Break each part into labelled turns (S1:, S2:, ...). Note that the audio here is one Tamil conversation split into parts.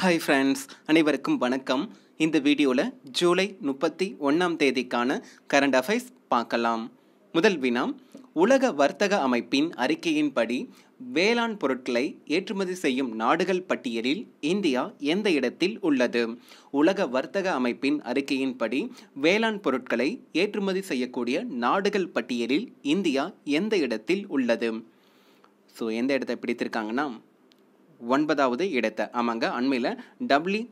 S1: ஹாய் ஃப்ரெண்ட்ஸ் அனைவருக்கும் வணக்கம் இந்த வீடியோவில் ஜூலை முப்பத்தி ஒன்றாம் தேதிக்கான கரண்ட் அஃபைர்ஸ் பார்க்கலாம் முதல் வினா உலக வர்த்தக அமைப்பின் அறிக்கையின்படி வேளாண் பொருட்களை ஏற்றுமதி செய்யும் நாடுகள் பட்டியலில் இந்தியா எந்த இடத்தில் உள்ளது உலக வர்த்தக அமைப்பின் அறிக்கையின்படி வேளாண் பொருட்களை ஏற்றுமதி செய்யக்கூடிய நாடுகள் பட்டியலில் இந்தியா எந்த இடத்தில் உள்ளது ஸோ எந்த இடத்தை பிடித்திருக்காங்கன்னா ஒன்பதாவது இடத்தை ஆமாங்க அண்மையில் டபிள்யூ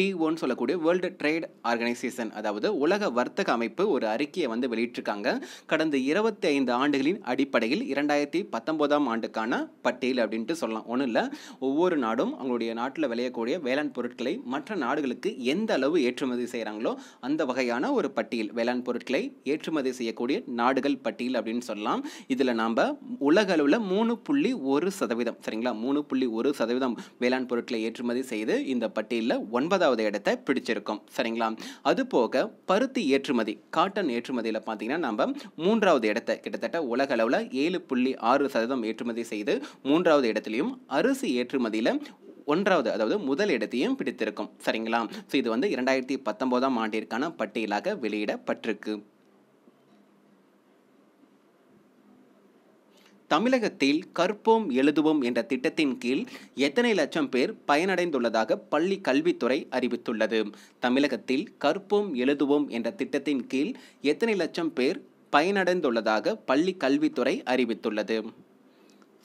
S1: டி சொல்லக்கூடிய வேர்ல்டு ட்ரேட் ஆர்கனைசேஷன் அதாவது உலக வர்த்தக அமைப்பு ஒரு அறிக்கையை வந்து வெளியிட்டிருக்காங்க கடந்த இருபத்தி ஐந்து ஆண்டுகளின் அடிப்படையில் இரண்டாயிரத்தி பத்தொம்போதாம் ஆண்டுக்கான பட்டியல் அப்படின்ட்டு சொல்லலாம் ஒன்றும் இல்லை ஒவ்வொரு நாடும் அவங்களுடைய நாட்டில் விளையக்கூடிய வேளாண் பொருட்களை மற்ற நாடுகளுக்கு எந்த அளவு ஏற்றுமதி செய்கிறாங்களோ அந்த வகையான ஒரு பட்டியல் வேளாண் பொருட்களை ஏற்றுமதி செய்யக்கூடிய நாடுகள் பட்டியல் அப்படின்னு சொல்லலாம் இதில் நாம் உலக அளவில் மூணு புள்ளி ஒரு சதவீதம் சரிங்களா மூணு புள்ளி ஒரு சதவீதம் வேளாண் பொருட்களை ஏற்றுமதி செய்து இந்த பட்டியலில் ஒன்பதாவது மூன்றாவது இடத்தை பிடிச்சிருக்கும் சரிங்களா அது போக பருத்தி ஏற்றுமதி காட்டன் ஏற்றுமதியில் பார்த்தீங்கன்னா நம்ம மூன்றாவது இடத்தை கிட்டத்தட்ட உலக அளவில் ஏழு புள்ளி ஆறு சதவீதம் ஏற்றுமதி செய்து மூன்றாவது இடத்துலையும் அரிசி ஏற்றுமதியில் ஒன்றாவது அதாவது முதல் இடத்தையும் பிடித்திருக்கும் சரிங்களா ஸோ இது வந்து இரண்டாயிரத்தி பத்தொம்போதாம் ஆண்டிற்கான பட்டியலாக வெளியிடப்பட்டிருக்கு தமிழகத்தில் கற்போம் எழுதுவோம் என்ற திட்டத்தின் கீழ் எத்தனை லட்சம் பேர் பயனடைந்துள்ளதாக பள்ளி கல்வித்துறை அறிவித்துள்ளது தமிழகத்தில் கற்போம் எழுதுவோம் என்ற திட்டத்தின் கீழ் எத்தனை லட்சம் பேர் பயனடைந்துள்ளதாக பள்ளி கல்வித்துறை அறிவித்துள்ளது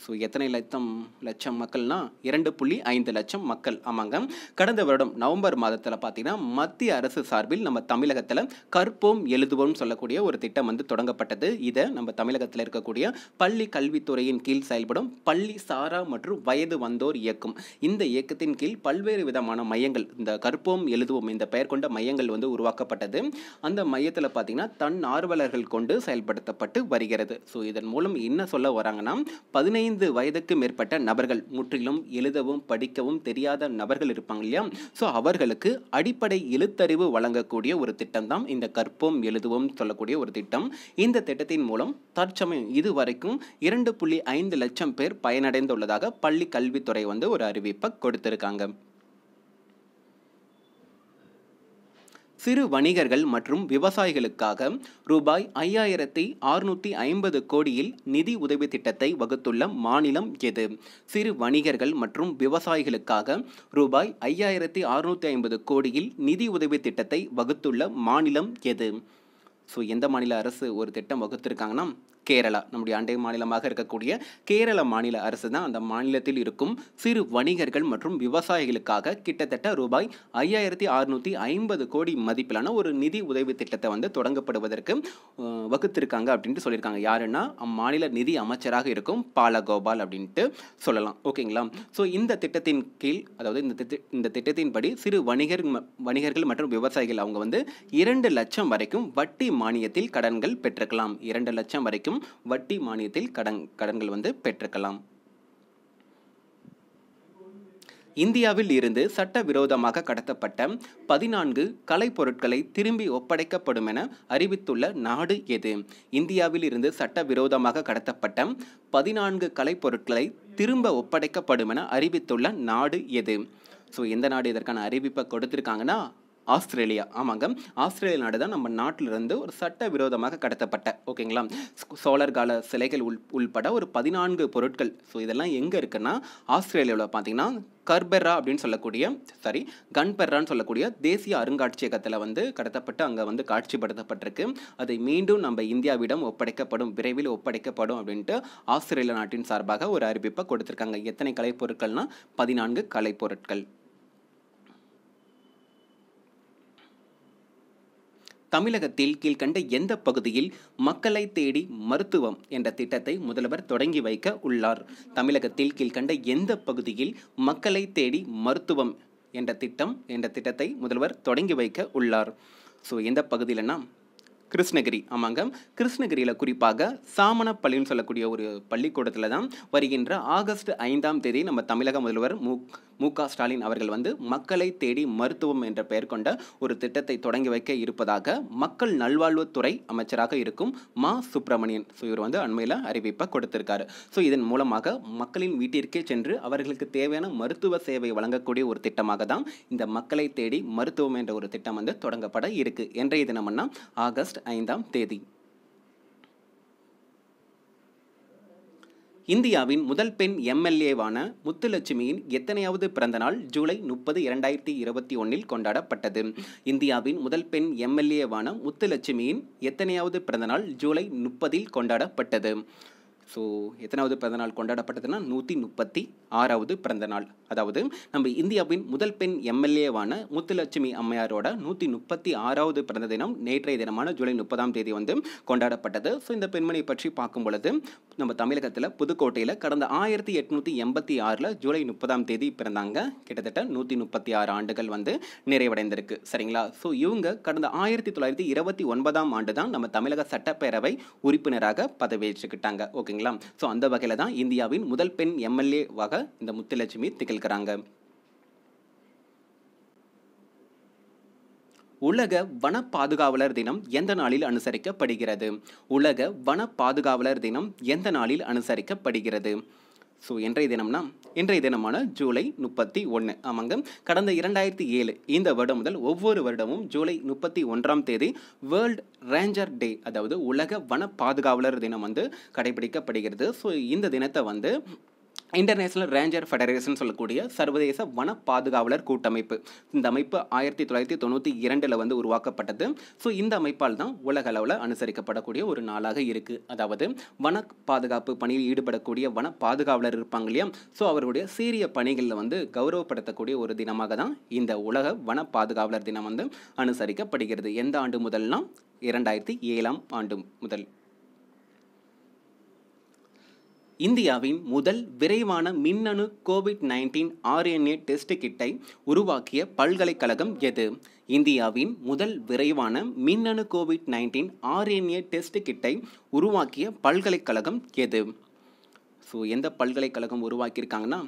S1: ஸோ எத்தனை லட்சம் லட்சம் மக்கள்னா இரண்டு புள்ளி ஐந்து லட்சம் மக்கள் ஆமாங்க கடந்த வருடம் நவம்பர் மாதத்தில் பார்த்தீங்கன்னா மத்திய அரசு சார்பில் நம்ம தமிழகத்தில் கற்போம் எழுதுவோம் சொல்லக்கூடிய ஒரு திட்டம் வந்து தொடங்கப்பட்டது இதை நம்ம தமிழகத்தில் இருக்கக்கூடிய பள்ளி கல்வித்துறையின் கீழ் செயல்படும் பள்ளி சாரா மற்றும் வயது வந்தோர் இயக்கம் இந்த இயக்கத்தின் கீழ் பல்வேறு விதமான மையங்கள் இந்த கற்போம் எழுதுவோம் இந்த பெயர் கொண்ட மையங்கள் வந்து உருவாக்கப்பட்டது அந்த மையத்தில் பார்த்தீங்கன்னா தன் ஆர்வலர்கள் கொண்டு செயல்படுத்தப்பட்டு வருகிறது ஸோ இதன் மூலம் என்ன சொல்ல வராங்கன்னா பதினைந்து பதினைந்து வயதுக்கு மேற்பட்ட நபர்கள் முற்றிலும் எழுதவும் படிக்கவும் தெரியாத நபர்கள் இருப்பாங்க இல்லையா ஸோ அவர்களுக்கு அடிப்படை எழுத்தறிவு வழங்கக்கூடிய ஒரு திட்டம் தான் இந்த கற்போம் எழுதுவோம் சொல்லக்கூடிய ஒரு திட்டம் இந்த திட்டத்தின் மூலம் தற்சமயம் இதுவரைக்கும் இரண்டு புள்ளி ஐந்து லட்சம் பேர் பயனடைந்துள்ளதாக பள்ளி கல்வித்துறை வந்து ஒரு அறிவிப்பை கொடுத்திருக்காங்க சிறு வணிகர்கள் மற்றும் விவசாயிகளுக்காக ரூபாய் ஐயாயிரத்தி அறுநூத்தி ஐம்பது கோடியில் நிதி உதவி திட்டத்தை வகுத்துள்ள மாநிலம் எது சிறு வணிகர்கள் மற்றும் விவசாயிகளுக்காக ரூபாய் ஐயாயிரத்தி அறுநூத்தி ஐம்பது கோடியில் நிதி உதவி திட்டத்தை வகுத்துள்ள மாநிலம் எது ஸோ எந்த மாநில அரசு ஒரு திட்டம் வகுத்திருக்காங்கன்னா கேரளா நம்முடைய அண்டை மாநிலமாக இருக்கக்கூடிய கேரள மாநில அரசு தான் அந்த மாநிலத்தில் இருக்கும் சிறு வணிகர்கள் மற்றும் விவசாயிகளுக்காக கிட்டத்தட்ட ரூபாய் ஐயாயிரத்தி அறுநூற்றி ஐம்பது கோடி மதிப்பிலான ஒரு நிதி உதவி திட்டத்தை வந்து தொடங்கப்படுவதற்கு வகுத்திருக்காங்க அப்படின்ட்டு சொல்லியிருக்காங்க யாருன்னா அம்மாநில நிதி அமைச்சராக இருக்கும் பாலகோபால் அப்படின்ட்டு சொல்லலாம் ஓகேங்களா ஸோ இந்த திட்டத்தின் கீழ் அதாவது இந்த திட்ட இந்த திட்டத்தின்படி சிறு வணிகர் வணிகர்கள் மற்றும் விவசாயிகள் அவங்க வந்து இரண்டு லட்சம் வரைக்கும் வட்டி மானியத்தில் கடன்கள் பெற்றுக்கலாம் இரண்டு லட்சம் வரைக்கும் மற்றும் வட்டி மானியத்தில் கடன் கடன்கள் வந்து பெற்றுக்கலாம் இந்தியாவில் இருந்து சட்டவிரோதமாக கடத்தப்பட்ட பதினான்கு கலைப்பொருட்களை திரும்பி ஒப்படைக்கப்படும் என அறிவித்துள்ள நாடு எது இந்தியாவில் இருந்து சட்டவிரோதமாக கடத்தப்பட்ட பதினான்கு கலைப்பொருட்களை திரும்ப ஒப்படைக்கப்படும் என அறிவித்துள்ள நாடு எது ஸோ எந்த நாடு இதற்கான அறிவிப்பை கொடுத்துருக்காங்கன்னா ஆஸ்திரேலியா ஆமாங்க ஆஸ்திரேலியா நாடு தான் நம்ம நாட்டிலிருந்து ஒரு சட்ட விரோதமாக கடத்தப்பட்ட ஓகேங்களா சோழர் கால சிலைகள் உள் உள்பட ஒரு பதினான்கு பொருட்கள் ஸோ இதெல்லாம் எங்கே இருக்குன்னா ஆஸ்திரேலியாவில் பார்த்தீங்கன்னா கர்பெரா அப்படின்னு சொல்லக்கூடிய சாரி கன்பெர்ரான்னு சொல்லக்கூடிய தேசிய அருங்காட்சியகத்தில் வந்து கடத்தப்பட்டு அங்கே வந்து காட்சிப்படுத்தப்பட்டிருக்கு அதை மீண்டும் நம்ம இந்தியாவிடம் ஒப்படைக்கப்படும் விரைவில் ஒப்படைக்கப்படும் அப்படின்ட்டு ஆஸ்திரேலியா நாட்டின் சார்பாக ஒரு அறிவிப்பை கொடுத்துருக்காங்க எத்தனை கலைப்பொருட்கள்னால் பதினான்கு கலைப்பொருட்கள் தமிழகத்தில் கீழ்கண்ட எந்த பகுதியில் மக்களை தேடி மருத்துவம் என்ற திட்டத்தை முதல்வர் தொடங்கி வைக்க உள்ளார் தமிழகத்தில் கீழ்கண்ட எந்த பகுதியில் மக்களை தேடி மருத்துவம் என்ற திட்டம் என்ற திட்டத்தை முதல்வர் தொடங்கி வைக்க உள்ளார் ஸோ எந்த பகுதியிலன்னா கிருஷ்ணகிரி ஆமாங்க கிருஷ்ணகிரியில் குறிப்பாக சாமணப்பள்ளின்னு சொல்லக்கூடிய ஒரு பள்ளிக்கூடத்தில் தான் வருகின்ற ஆகஸ்ட் ஐந்தாம் தேதி நம்ம தமிழக முதல்வர் மு க ஸ்டாலின் அவர்கள் வந்து மக்களை தேடி மருத்துவம் என்ற பெயர் கொண்ட ஒரு திட்டத்தை தொடங்கி வைக்க இருப்பதாக மக்கள் நல்வாழ்வுத்துறை அமைச்சராக இருக்கும் மா சுப்பிரமணியன் ஸோ இவர் வந்து அண்மையில் அறிவிப்பை கொடுத்திருக்காரு ஸோ இதன் மூலமாக மக்களின் வீட்டிற்கே சென்று அவர்களுக்கு தேவையான மருத்துவ சேவை வழங்கக்கூடிய ஒரு திட்டமாக தான் இந்த மக்களை தேடி மருத்துவம் என்ற ஒரு திட்டம் வந்து தொடங்கப்பட இருக்குது என்றைய தினம்னா ஆகஸ்ட் ஐந்தாம் தேதி இந்தியாவின் முதல் பெண் எம்எல்ஏவான முத்துலட்சுமியின் எத்தனையாவது பிறந்தநாள் ஜூலை முப்பது இரண்டாயிரத்தி இருபத்தி ஒன்றில் கொண்டாடப்பட்டது இந்தியாவின் முதல் பெண் எம்எல்ஏவான முத்துலட்சுமியின் எத்தனையாவது பிறந்தநாள் ஜூலை முப்பதில் கொண்டாடப்பட்டது ஸோ எத்தனாவது பிறந்தநாள் கொண்டாடப்பட்டதுன்னா நூற்றி முப்பத்தி ஆறாவது பிறந்தநாள் அதாவது நம்ம இந்தியாவின் முதல் பெண் எம்எல்ஏவான முத்துலட்சுமி அம்மையாரோட நூற்றி முப்பத்தி ஆறாவது பிறந்த தினம் நேற்றைய தினமான ஜூலை முப்பதாம் தேதி வந்து கொண்டாடப்பட்டது ஸோ இந்த பெண்மணி பற்றி பார்க்கும் பொழுது நம்ம தமிழகத்தில் புதுக்கோட்டையில் கடந்த ஆயிரத்தி எட்நூற்றி எண்பத்தி ஆறில் ஜூலை முப்பதாம் தேதி பிறந்தாங்க கிட்டத்தட்ட நூற்றி முப்பத்தி ஆறு ஆண்டுகள் வந்து நிறைவடைந்திருக்கு சரிங்களா ஸோ இவங்க கடந்த ஆயிரத்தி தொள்ளாயிரத்தி இருபத்தி ஒன்பதாம் ஆண்டு தான் நம்ம தமிழக சட்டப்பேரவை உறுப்பினராக பதவியேற்றுக்கிட்டாங்க ஓகே சரிங்களா ஸோ அந்த வகையில் தான் இந்தியாவின் முதல் பெண் வாக இந்த முத்துலட்சுமி திகழ்கிறாங்க உலக வன பாதுகாவலர் தினம் எந்த நாளில் அனுசரிக்கப்படுகிறது உலக வன பாதுகாவலர் தினம் எந்த நாளில் அனுசரிக்கப்படுகிறது ஸோ இன்றைய தினம்னா இன்றைய தினமான ஜூலை முப்பத்தி ஒன்று ஆமாங்க கடந்த இரண்டாயிரத்தி ஏழு இந்த வருடம் முதல் ஒவ்வொரு வருடமும் ஜூலை முப்பத்தி ஒன்றாம் தேதி வேர்ல்ட் ரேஞ்சர் டே அதாவது உலக வன பாதுகாவலர் தினம் வந்து கடைபிடிக்கப்படுகிறது ஸோ இந்த தினத்தை வந்து இன்டர்நேஷனல் ரேஞ்சர் ஃபெடரேஷன் சொல்லக்கூடிய சர்வதேச வன பாதுகாவலர் கூட்டமைப்பு இந்த அமைப்பு ஆயிரத்தி தொள்ளாயிரத்தி தொண்ணூற்றி இரண்டில் வந்து உருவாக்கப்பட்டது ஸோ இந்த அமைப்பால் தான் உலக அளவில் அனுசரிக்கப்படக்கூடிய ஒரு நாளாக இருக்குது அதாவது வன பாதுகாப்பு பணியில் ஈடுபடக்கூடிய வன பாதுகாவலர் இருப்பாங்க இல்லையா ஸோ அவருடைய சீரிய பணிகளில் வந்து கௌரவப்படுத்தக்கூடிய ஒரு தினமாக தான் இந்த உலக வன பாதுகாவலர் தினம் வந்து அனுசரிக்கப்படுகிறது எந்த ஆண்டு முதல்னா இரண்டாயிரத்தி ஏழாம் ஆண்டு முதல் இந்தியாவின் முதல் விரைவான மின்னணு கோவிட் நைன்டீன் ஆர்என்ஏ டெஸ்ட் கிட்டை உருவாக்கிய பல்கலைக்கழகம் எது இந்தியாவின் முதல் விரைவான மின்னணு கோவிட் நைன்டீன் ஆர்என்ஏ டெஸ்ட் கிட்டை உருவாக்கிய பல்கலைக்கழகம் எது ஸோ எந்த பல்கலைக்கழகம் உருவாக்கியிருக்காங்கன்னா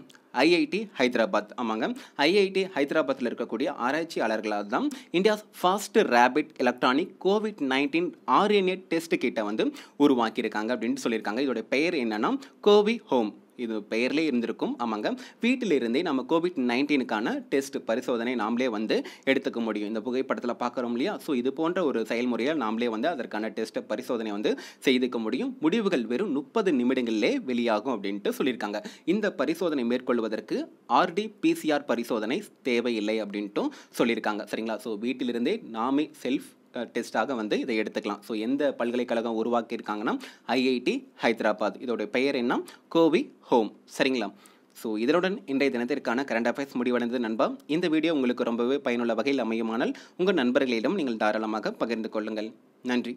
S1: ஐஐடி ஹைதராபாத் ஆமாங்க ஐஐடி ஹைதராபாத்தில் இருக்கக்கூடிய ஆராய்ச்சியாளர்களால் தான் India's fast rapid electronic COVID nineteen RNA test கிட்டை வந்து உருவாக்கியிருக்காங்க அப்படின்னு சொல்லியிருக்காங்க இதோட பெயர் என்னென்னா கோவி ஹோம் இது பெயர்லே இருந்திருக்கும் ஆமாங்க வீட்டிலிருந்தே நம்ம கோவிட் நைன்டீனுக்கான டெஸ்ட் பரிசோதனை நாம்ளே வந்து எடுத்துக்க முடியும் இந்த புகைப்படத்தில் பார்க்குறோம் இல்லையா ஸோ இது போன்ற ஒரு செயல்முறையை நாம்ளே வந்து அதற்கான டெஸ்ட் பரிசோதனை வந்து செய்துக்க முடியும் முடிவுகள் வெறும் முப்பது நிமிடங்களிலே வெளியாகும் அப்படின்ட்டு சொல்லியிருக்காங்க இந்த பரிசோதனை மேற்கொள்வதற்கு ஆர்டி பிசிஆர் பரிசோதனை தேவையில்லை அப்படின்ட்டும் சொல்லியிருக்காங்க சரிங்களா ஸோ வீட்டிலிருந்தே நாமே செல்ஃப் டெஸ்ட்டாக வந்து இதை எடுத்துக்கலாம் ஸோ எந்த பல்கலைக்கழகம் உருவாக்கியிருக்காங்கன்னா ஐஐடி ஹைதராபாத் இதோடைய பெயர் என்ன கோவி ஹோம் சரிங்களா ஸோ இதனுடன் இன்றைய தினத்திற்கான கரண்ட் அஃபேர்ஸ் முடிவடைந்தது நண்பா இந்த வீடியோ உங்களுக்கு ரொம்பவே பயனுள்ள வகையில் அமையுமானால் உங்கள் நண்பர்களிடம் நீங்கள் தாராளமாக பகிர்ந்து கொள்ளுங்கள் நன்றி